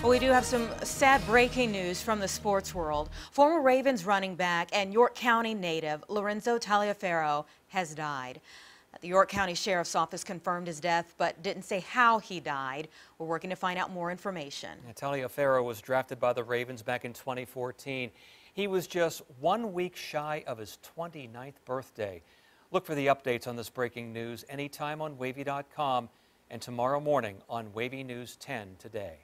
Well, we do have some sad breaking news from the sports world. Former Ravens running back and York County native Lorenzo Taliaferro has died. The York County Sheriff's Office confirmed his death, but didn't say how he died. We're working to find out more information. Taliaferro was drafted by the Ravens back in 2014. He was just one week shy of his 29th birthday. Look for the updates on this breaking news anytime on wavy.com and tomorrow morning on Wavy News 10 today.